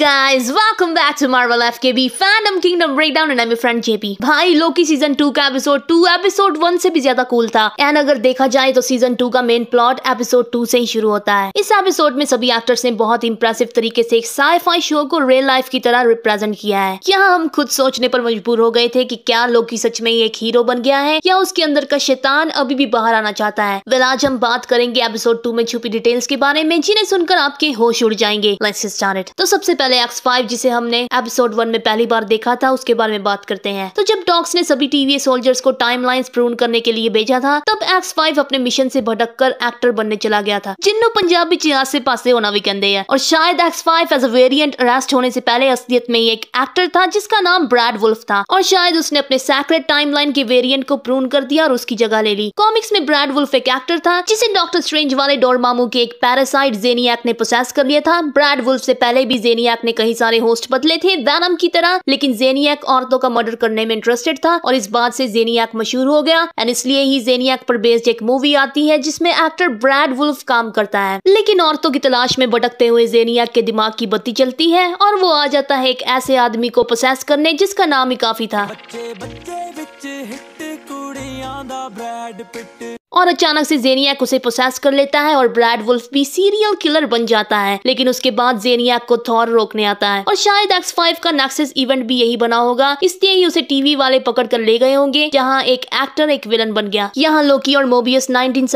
guys welcome back to Marvel FKB fandom kingdom breakdown and I am friend JP भाई Loki season 2 का episode 2 episode 1 से भी ज्यादा cool था and अगर देखा जाए तो सीजन 2 का मेन प्लॉट एपिसोड 2 से ही शुरू होता है इस एपिसोड में सभी एक्टर्स ने बहुत इंप्रेसिव तरीके से एक साइफाई शो को रियल लाइफ की तरह रिप्रेजेंट किया है क्या हम खुद सोचने पर मजबूर हो गए थे कि क्या लोकी सच में एक हीरो बन गया है या उसके अंदर का शैतान अभी भी बाहर आना चाहता है वेल आज हम बात करेंगे एपिसोड टू में छुपी डिटेल्स के बारे में जिन्हें सुनकर आपके होश उड़ जाएंगे तो सबसे पहले वाले एक्स फाइव जिसे हमने एपिसोड वन में पहली बार देखा था उसके बारे में बात करते हैं तो जब डॉक्स ने सभी टीवी सोल्जर्स को टाइम लाइन प्रून करने के लिए भेजा था तब एक्स फाइव अपने मिशन से भटक कर एक्टर बनने चला गया था जिन्नू पंजाबी चियास से पासे होना भी कहते हैं और शायद X five as a variant arrest होने से पहले असलियत में एक एक्टर था जिसका नाम ब्रैड वुल्फ था और शायद उसने अपने सैक्रेट लाइन के वेरियंट को प्रून कर दिया और उसकी जगह ले ली कॉमिक्स में ब्रैड वुल्फ एक एक्टर था जिसे डॉक्टर स्ट्रेंज वाले डोरमामू के एक पैरासाइट जेनियक ने प्रोसेस कर लिया था ब्रैड वुल्फ से पहले भी जेनियक जेनियक ने कई सारे होस्ट बदले थे वैनम की तरह लेकिन जेनियक औरतों का मर्डर करने में इंटरेस्टेड था और इस बात से जेनियक मशहूर हो गया एंड इसलिए ही जेनियक पर बेस्ड एक मूवी आती है जिसमें एक्टर ब्रैड वुल्फ काम करता है लेकिन औरतों की तलाश में भटकते हुए जेनियक के दिमाग की बत्ती चलती है और वो आ जाता है एक ऐसे आदमी को प्रोसेस करने जिसका नाम ही काफी था बच्चे, बच्चे, और अचानक से जेनियाक उसे प्रोसेस कर लेता है और ब्रैड वुल्फ भी सीरियल किलर बन जाता है लेकिन उसके बाद जेनियाक को थॉर रोकने आता है और शायद एक्स फाइव का नेक्सेस इवेंट भी यही बना होगा इसलिए ही उसे टीवी वाले पकड़ कर ले गए होंगे जहाँ एक एक्टर एक विलन बन गया यहाँ लोकी और मोबियस नाइनटीन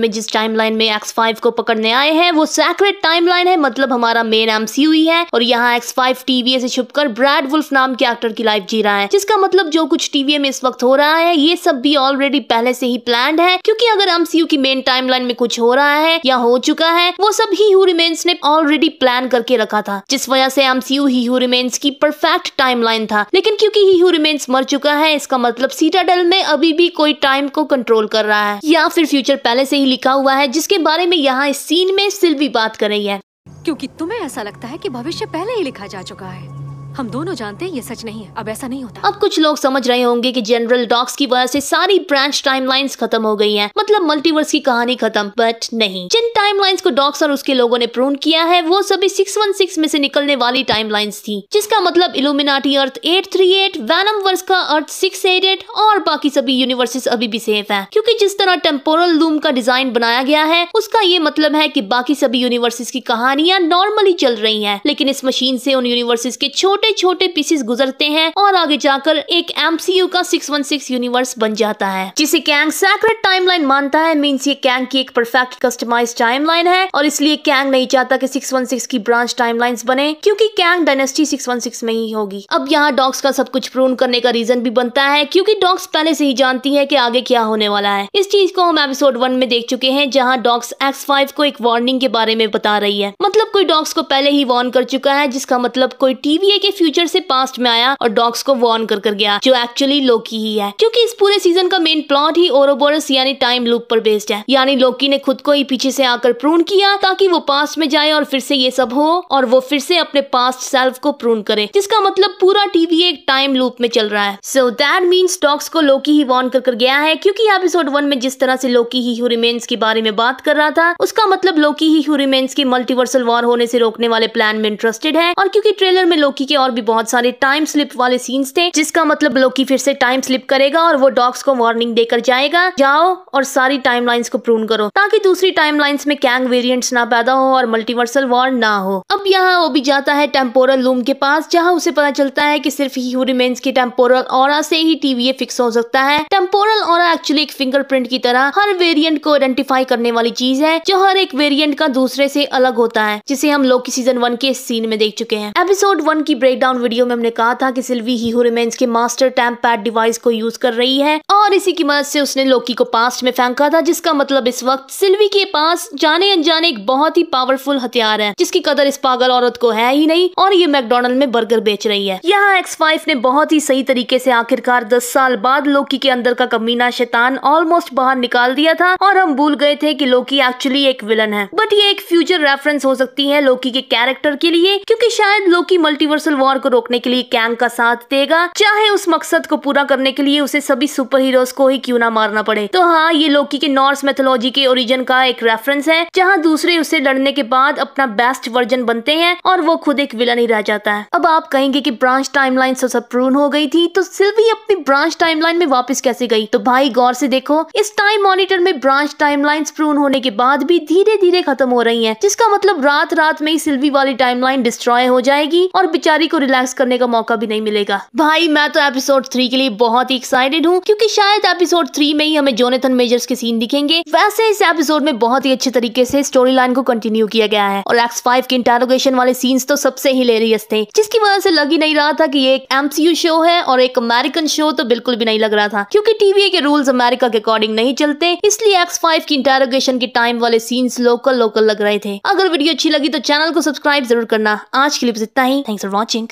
में जिस टाइम में एक्स को पकड़ने आए हैं वो सैक्रेट टाइम है मतलब हमारा मेन एम ही है और यहाँ एक्स फाइव टीवीए से छुपकर ब्रैड वुल्फ नाम के एक्टर की लाइफ जी रहा है जिसका मतलब जो कुछ टीवी में इस वक्त हो रहा है ये सब भी ऑलरेडी पहले से ही प्लान है क्योंकि क्योंकि अगर एमसीयू की मेन टाइमलाइन में कुछ हो रहा है या हो चुका है वो सब ही हु रिमेन्स ने ऑलरेडी प्लान करके रखा था जिस वजह से एमसीयू ही हु रिमेन्स की परफेक्ट टाइमलाइन था लेकिन क्योंकि ही हु रिमेन्स मर चुका है इसका मतलब सीटाडेल में अभी भी कोई टाइम को कंट्रोल कर रहा है या फिर फ्यूचर पहले से ही लिखा हुआ है जिसके बारे में यहाँ इस सीन में सिल्वी बात कर रही है क्योंकि तुम्हें ऐसा लगता है कि भविष्य पहले ही लिखा जा चुका है हम दोनों जानते हैं ये सच नहीं है अब ऐसा नहीं होता अब कुछ लोग समझ रहे होंगे कि जनरल डॉक्स की वजह से सारी ब्रांच टाइमलाइंस खत्म हो गई हैं मतलब मल्टीवर्स की कहानी खत्म बट नहीं जिन टाइमलाइंस को डॉक्स और उसके लोगों ने प्रून किया है वो सभी 616 में से निकलने वाली टाइमलाइंस थी जिसका मतलब इलुमिनाटी अर्थ 838 वैनम वर्स का अर्थ 688 और बाकी सभी यूनिवर्सेस अभी भी सेफ है क्यूँकी जिस तरह टेम्पोरल लूम का डिजाइन बनाया गया है उसका ये मतलब है की बाकी सभी यूनिवर्सेस की कहानियाँ नॉर्मली चल रही है लेकिन इस मशीन ऐसी उन यूनिवर्सेस के छोटे छोटे छोटे पीसेस गुजरते हैं और आगे जाकर एक एमसीयू का 616 यूनिवर्स बन जाता है जिसे कैंग सैक्रेट टाइमलाइन मानता है मीन्स ये कैंग की एक परफेक्ट कस्टमाइज टाइम है और इसलिए कैंग नहीं चाहता कि सिक्स की ब्रांच टाइमलाइंस बने क्यूँकी कैंग डायनेस्टी सिक्स में ही होगी अब यहाँ डॉग्स का सब कुछ प्रून करने का रीजन भी बनता है क्योंकि डॉग्स पहले से ही जानती है की आगे क्या होने वाला है इस चीज को हम एपिसोड वन में देख चुके हैं जहाँ डॉग्स एक्स फाइव को एक वार्निंग के बारे में बता रही है मतलब कोई डॉग्स को पहले ही वार्न कर चुका है जिसका मतलब कोई टीवीए के ये फ्यूचर से पास्ट में आया और डॉग्स को वॉर्न कर कर गया जो एक्चुअली लोकी ही है क्योंकि इस पूरे सीजन का मेन प्लॉट ही ओरोबोरस यानी टाइम लूप पर बेस्ड है यानी लोकी ने खुद को ही पीछे से आकर प्रून किया ताकि वो पास्ट में जाए और फिर से ये सब हो और वो फिर से अपने पास्ट सेल्फ को प्रून करे जिसका मतलब पूरा टीवी एक टाइम लूप में चल रहा है सो दैट मीन्स डॉग्स को लोकी ही वॉर्न कर कर गया है क्योंकि एपिसोड वन में जिस तरह से लोकी ही ह्यूरिमेंस के बारे में बात कर रहा था उसका मतलब लोकी ही ह्यूरिमेंस के मल्टीवर्सल वॉर होने से रोकने वाले प्लान में इंटरेस्टेड है और क्योंकि ट्रेलर में लोकी के और भी बहुत सारे टाइम स्लिप वाले सीन्स थे जिसका मतलब लोकी फिर से टाइम स्लिप करेगा और वो डॉग्स को वार्निंग देकर जाएगा जाओ और सारी टाइम को प्रून करो ताकि दूसरी टाइम में कैंग वेरियंट ना पैदा हो और मल्टीवर्सल वॉर ना हो अब यहाँ वो भी जाता है टेम्पोरल लूम के पास जहाँ उसे पता चलता है की सिर्फ ह्यू रिमेन्स की टेम्पोरल और से ही टीवी फिक्स हो सकता है टेम्पोरल और एक्चुअली एक फिंगरप्रिंट की तरह हर वेरियंट को आइडेंटिफाई करने वाली चीज है जो हर एक वेरियंट का दूसरे से अलग होता है जिसे हम लोग सीजन वन के सीन में देख चुके हैं एपिसोड वन की ब्रेक ब्रेकडाउन वीडियो में हमने कहा था कि सिल्वी ही हुरिमेंस के मास्टर टैम्प पैड डिवाइस को यूज कर रही है और इसी की मदद से उसने लोकी को पास्ट में फेंका था जिसका मतलब इस वक्त सिल्वी के पास जाने अनजाने एक बहुत ही पावरफुल हथियार है जिसकी कदर इस पागल औरत को है ही नहीं और ये मैकडोनल्ड में बर्गर बेच रही है यहाँ एक्स फाइव ने बहुत ही सही तरीके से आखिरकार दस साल बाद लोकी के अंदर का कमीना शैतान ऑलमोस्ट बाहर निकाल दिया था और हम भूल गए थे की लोकी एक्चुअली एक विलन है बट ये एक फ्यूचर रेफरेंस हो सकती है लोकी के कैरेक्टर के लिए क्यूँकी शायद लोकी मल्टीवर्सल वॉर को रोकने के लिए कैंग का साथ देगा चाहे उस मकसद को पूरा करने के लिए उसे सभी सुपर हीरोज को ही क्यों ना मारना पड़े तो हाँ ये लोकी के नॉर्स मेथोलॉजी के ओरिजिन का एक रेफरेंस है जहाँ दूसरे उसे लड़ने के बाद अपना बेस्ट वर्जन बनते हैं और वो खुद एक विलन ही रह जाता है अब आप कहेंगे की ब्रांच टाइमलाइन सप्रून हो गई थी तो सिल्वी अपनी ब्रांच टाइमलाइन में वापस कैसे गई तो भाई गौर से देखो इस टाइम मॉनिटर में ब्रांच टाइमलाइन प्रून होने के बाद भी धीरे धीरे खत्म हो रही है जिसका मतलब रात रात में ही सिल्वी वाली टाइमलाइन डिस्ट्रॉय हो जाएगी और बेचारी को रिलैक्स करने का मौका भी नहीं मिलेगा भाई मैं तो एपिसोड थ्री के लिए बहुत ही एक्साइटेड हूँ क्यूँकी शायद एपिसोड थ्री में ही हमें जोनेथन मेजर्स के सीन दिखेंगे वैसे इस एपिसोड में बहुत ही अच्छे तरीके से स्टोरी लाइन को कंटिन्यू किया गया है और एक्स फाइव के इंटेरोगेशन वाले सीन्स तो सबसे ही हिलेरियस थे जिसकी वजह से लग ही नहीं रहा था की एक एमसीयू शो है और एक अमेरिकन शो तो बिल्कुल भी नहीं लग रहा था क्यूँकी टीवी के रूल्स अमेरिका के अकॉर्डिंग नहीं चलते इसलिए एक्स फाइव की इंटेरोगेशन के टाइम वाले सीन्स लोकल लोकल लग रहे थे अगर वीडियो अच्छी लगी तो चैनल को सब्सक्राइब जरूर करना आज के लिए इतना ही थैंक्स फॉर वॉचिंग